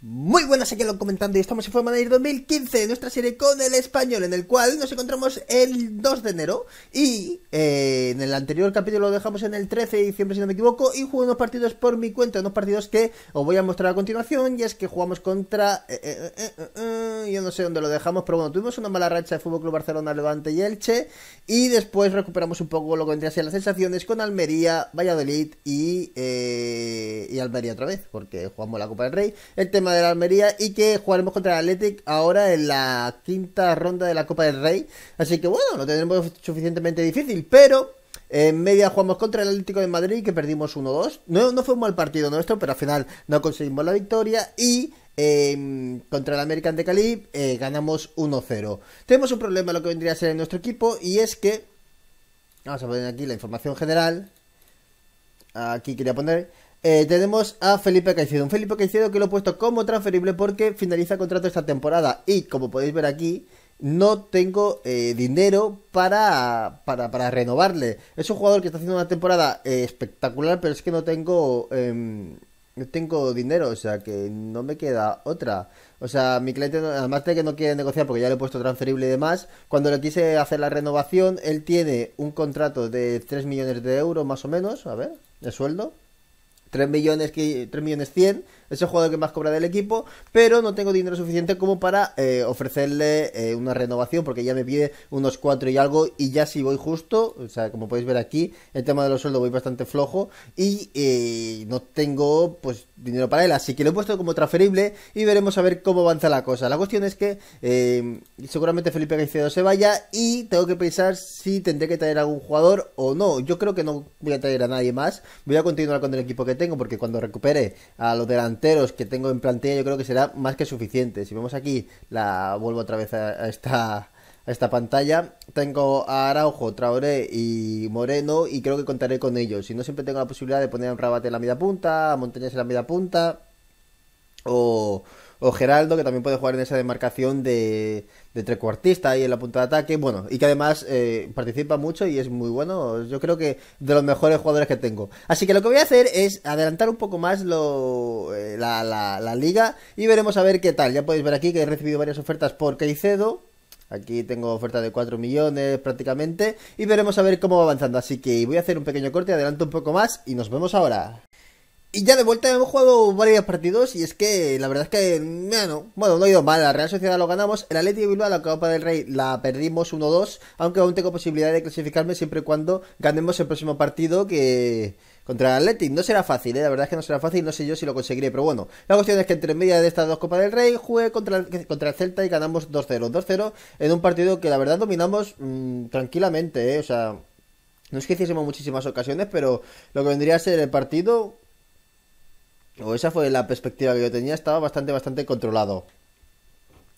Muy buenas, aquí lo comentando y estamos en Forma de 2015, nuestra serie con el español, en el cual nos encontramos el 2 de enero. Y eh, en el anterior capítulo lo dejamos en el 13 de diciembre, si no me equivoco, y jugué unos partidos por mi cuenta, unos partidos que os voy a mostrar a continuación. Y es que jugamos contra. Eh, eh, yo no sé dónde lo dejamos, pero bueno, tuvimos una mala racha de Fútbol Club Barcelona, Levante y Elche. Y después recuperamos un poco lo que vendría a ser las sensaciones con Almería, Valladolid y, y Almería otra vez, porque jugamos la Copa del Rey. El tema de la Almería y que jugaremos contra el Athletic ahora en la quinta ronda de la Copa del Rey. Así que bueno, lo tendremos suficientemente difícil, pero eh, en media jugamos contra el Atlético de Madrid que perdimos 1-2. No, no fue un mal partido nuestro, pero al final no conseguimos la victoria y em, contra el American de Cali eh, ganamos 1-0. Tenemos un problema lo que vendría a ser en nuestro equipo y es que... Vamos a poner aquí la información general. Aquí quería poner eh, tenemos a Felipe Caicedo. Un Felipe Caicedo que lo he puesto como transferible porque finaliza contrato esta temporada. Y como podéis ver aquí, no tengo eh, dinero para, para, renovarle. Es un jugador que está haciendo una temporada eh, espectacular, pero es que no tengo, em, no tengo dinero. O sea, que no me queda otra. O sea, mi cliente, además de que no quiere negociar porque ya le he puesto transferible y demás, cuando le quise hacer la renovación, él tiene un contrato de 3 millones de euros más o menos, a ver, de sueldo. 3 millones, que, 3 millones 100, es el jugador que más cobra del equipo, pero no tengo dinero suficiente como para eh, ofrecerle eh, una renovación, porque ya me pide unos 4 y algo, y ya si voy justo, o sea, como podéis ver aquí, el tema de los sueldos voy bastante flojo, y eh, no tengo pues dinero para él, así que lo he puesto como transferible, y veremos a ver cómo avanza la cosa. La cuestión es que seguramente Felipe Gaicedo se vaya, y tengo que pensar si tendré que traer algún jugador o no. Yo creo que no voy a traer a nadie más, voy a continuar con el equipo que tengo, porque cuando recupere a los delanteros que tengo en plantilla, yo creo que será más que suficiente. Si vemos aquí, la vuelvo otra vez a esta esta pantalla. Tengo a Araujo, Traoré y Moreno y creo que contaré con ellos. Si no, siempre tengo la posibilidad de poner a Rabat en la media punta, a Montañas en la media punta. O, o Geraldo, que también puede jugar en esa demarcación de, de trecuartista y en la punta de ataque. Bueno, y que además eh, participa mucho y es muy bueno. Yo creo que de los mejores jugadores que tengo. Así que lo que voy a hacer es adelantar un poco más lo, eh, la, liga y veremos a ver qué tal. Ya podéis ver aquí que he recibido varias ofertas por Caicedo. Aquí tengo oferta de 4 millones prácticamente y veremos a ver cómo va avanzando. Así que voy a hacer un pequeño corte, adelanto un poco más y nos vemos ahora. Y ya de vuelta hemos jugado varios partidos y es que la verdad es que, bueno, bueno no ha ido mal, la Real Sociedad lo ganamos, el Atleti de Bilbao, la Copa del Rey, la perdimos 1-2, aunque aún tengo posibilidad de clasificarme siempre y cuando ganemos el próximo partido que contra el Atleti. No será fácil, ¿eh? la verdad es que no será fácil, no sé yo si lo conseguiré, pero bueno, la cuestión es que entre media de estas dos Copas del Rey jugué contra, el, contra el Celta y ganamos 2-0, 2-0 en un partido que la verdad dominamos mm, tranquilamente, ¿eh? o sea... No es que hiciésemos muchísimas ocasiones, pero lo que vendría a ser el partido o esa fue la perspectiva que yo tenía, estaba bastante, bastante controlado.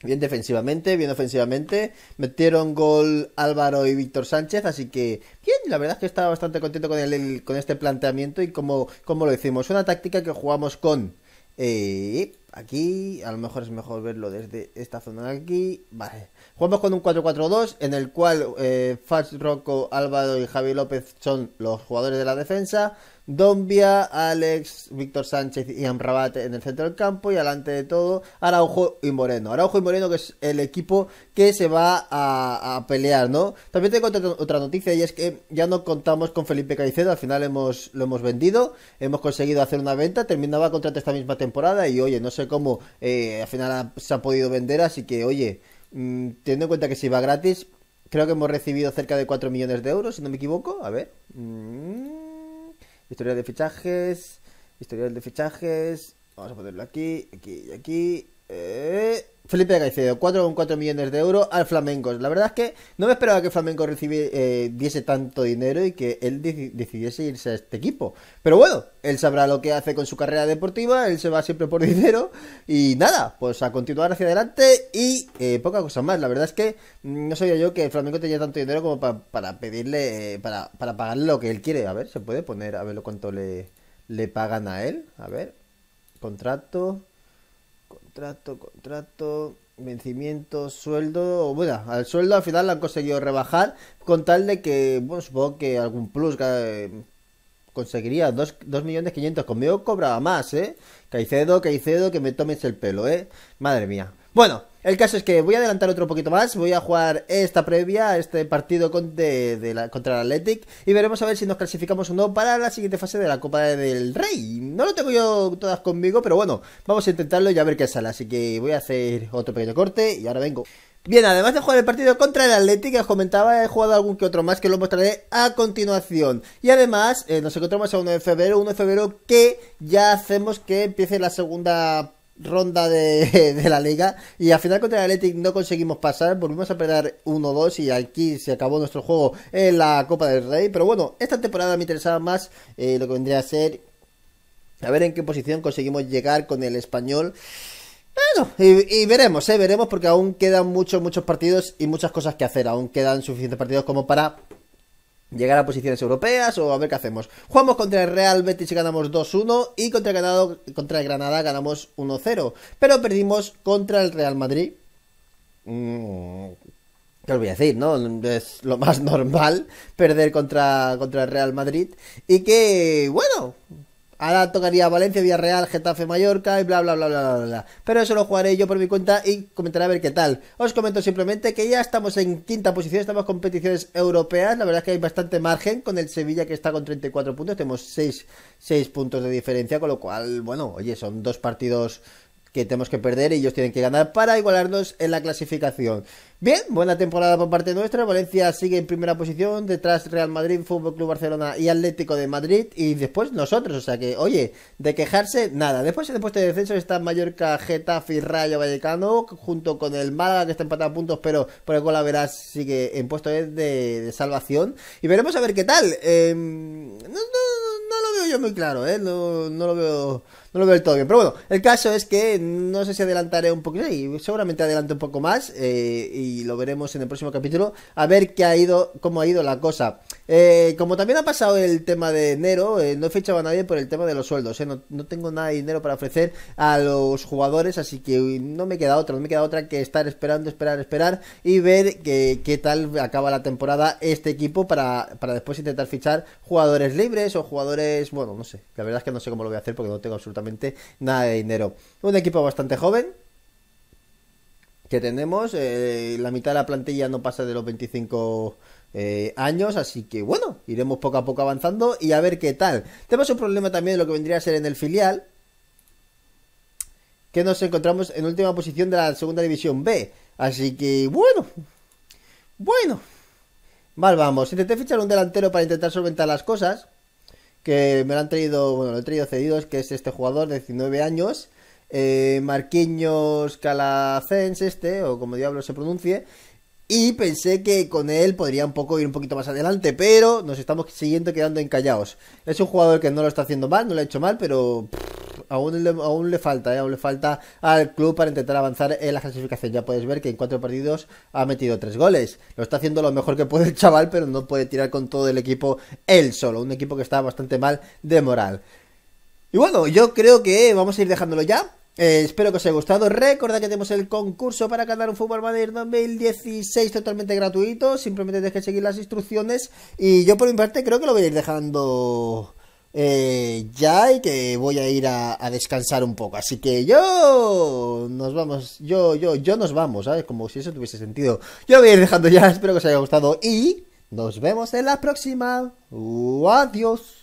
Bien defensivamente, bien ofensivamente. Metieron gol Álvaro y Víctor Sánchez, así que bien, la verdad es que estaba bastante contento con, el, con este planteamiento y como lo hicimos. Una táctica que jugamos con eh, aquí, a lo mejor es mejor verlo desde esta zona de aquí. Vale, jugamos con un 4-4-2 en el cual eh, Fats Rocco, Álvaro y Javi López son los jugadores de la defensa. Dombia, Alex, Víctor Sánchez y Amrabat en el centro del campo y adelante de todo Araujo y Moreno. Araujo y Moreno que es el equipo que se va a, pelear, ¿no? También tengo otra, noticia y es que ya no contamos con Felipe Caicedo, al final hemos, lo hemos vendido, hemos conseguido hacer una venta, terminaba contrato esta misma temporada y oye, no se como, cómo, eh, al final se ha podido vender, así que oye, mm, teniendo en cuenta que si va gratis, creo que hemos recibido cerca de 4 millones de euros, si no me equivoco, a ver. Historia mm, historial de fichajes, historial de fichajes, vamos a ponerlo aquí, aquí y aquí. Eh, Felipe Caicedo, 4,4 millones de euros al Flamengo. La verdad es que no me esperaba que Flamengo eh, diese tanto dinero y que él decidiese irse a este equipo. Pero bueno, él sabrá lo que hace con su carrera deportiva, él se va siempre por dinero y nada, pues a continuar hacia adelante y eh, poca cosa más. La verdad es que no sabía yo que Flamengo tenía tanto dinero como para pedirle, eh, para, para pagarle lo que él quiere. A ver, se puede poner, a ver lo cuánto le, le pagan a él. A ver, contrato. Contrato, contrato, vencimiento, sueldo. bueno, al sueldo al final lo han conseguido rebajar. Con tal de que, bueno, supongo que algún plus eh, conseguiría 2 millones 500. Conmigo cobraba más, ¿eh? Caicedo, Caicedo, que me tomes el pelo, ¿eh? Madre mía. Bueno, el caso es que voy a adelantar otro poquito más, voy a jugar esta previa, este partido contra el Athletic y veremos a ver si nos clasificamos o no para la siguiente fase de la Copa del Rey. No lo tengo yo todas conmigo, pero bueno, vamos a intentarlo y a ver qué sale, así que voy a hacer otro pequeño corte y ahora vengo. Bien, además de jugar el partido contra el Athletic, os comentaba, he jugado algún que otro más que lo mostraré a continuación. Y además, eh, nos encontramos a 1 de febrero, 1 de febrero que ya hacemos que empiece la segunda ronda de, la liga y al final contra el Athletic no conseguimos pasar, volvimos a perder 1-2 y aquí se acabó nuestro juego en la Copa del Rey, pero bueno, esta temporada me interesaba más eh, lo que vendría a ser a ver en qué posición conseguimos llegar con el español. Bueno, y, y, veremos, ¿eh? Veremos porque aún quedan muchos, muchos partidos y muchas cosas que hacer. Aún quedan suficientes partidos como para llegar a posiciones europeas o a ver qué hacemos. Jugamos contra el Real Betis y ganamos 2-1 y contra el, Granada, ganamos 1-0, pero perdimos contra el Real Madrid. Mm, ¿Qué os voy a decir, no? Es lo más normal perder contra, contra el Real Madrid y que, bueno, Ahora tocaría Valencia, Villarreal, Getafe, Mallorca y bla, bla, bla, bla, bla, bla. Pero eso lo jugaré yo por mi cuenta y comentaré a ver qué tal. Os comento simplemente que ya estamos en quinta posición, estamos en competiciones europeas. La verdad es que hay bastante margen con el Sevilla que está con 34 puntos. Tenemos 6, 6 puntos de diferencia, con lo cual, bueno, oye, son dos partidos que tenemos que perder y ellos tienen que ganar para igualarnos en la clasificación. Bien, buena temporada por parte nuestra. Valencia sigue en primera posición, detrás Real Madrid, Fútbol Club Barcelona y Atlético de Madrid. Y después nosotros, o sea que, oye, de quejarse, nada. Después en el puesto de descenso está Mallorca, Getafe Rayo Vallecano, junto con el Málaga, que está empatado a puntos, pero por el gol la verás sigue en puesto de, salvación. Y veremos a ver qué tal. Em, no, no no lo veo yo muy claro, ¿eh? No, lo veo, no lo veo del todo bien. Pero bueno, el caso es que no sé si adelantaré un poquito, y seguramente adelante un poco más, eh, y lo veremos en el próximo capítulo, a ver qué ha ido, cómo ha ido la cosa. Eh, como también ha pasado el tema de enero, eh, no he fichado a nadie por el tema de los sueldos, no, no, tengo nada de dinero para ofrecer a los jugadores, así que no me queda otra, no me queda otra que estar esperando, esperar, esperar, y ver que, qué tal acaba la temporada este equipo para después intentar fichar jugadores libres o jugadores bueno, no sé. La verdad es que no sé cómo lo voy a hacer porque no tengo absolutamente nada de dinero. Un equipo bastante joven. Que tenemos. Eh, la mitad de la plantilla no pasa de los 25 eh, años, así que bueno, iremos poco a poco avanzando y a ver qué tal. Tenemos un problema también de lo que vendría a ser en el filial, que nos encontramos en última posición de la segunda división B, así que bueno, bueno, mal vamos, intenté fichar un delantero para intentar solventar las cosas que me lo han traído, bueno, lo he traído cedidos, que es este jugador de 19 años, eh, Marquinhos Calacens, este, o como diablo se pronuncie, y pensé que con él podría un poco ir un poquito más adelante, pero nos estamos siguiendo quedando encallados. Es un jugador que no lo está haciendo mal, no lo ha hecho mal, pero aún le, falta, ¿eh? aún le falta al club para intentar avanzar en la clasificación. Ya puedes ver que en cuatro partidos ha metido tres goles. Lo está haciendo lo mejor que puede el chaval, pero no puede tirar con todo el equipo él solo. Un equipo que está bastante mal de moral. Y bueno, yo creo que vamos a ir dejándolo ya. Eh, espero que os haya gustado. Recordad que tenemos el concurso para ganar un Fútbol Manager 2016 totalmente gratuito. Simplemente tenéis que seguir las instrucciones. Y yo por mi parte creo que lo voy a ir dejando eh, ya y que voy a ir a, descansar un poco. Así que yo nos vamos, yo, yo, yo nos vamos, ¿sabes? Como si eso tuviese sentido. Yo voy a ir dejando ya, espero que os haya gustado y nos vemos en la próxima. Adiós.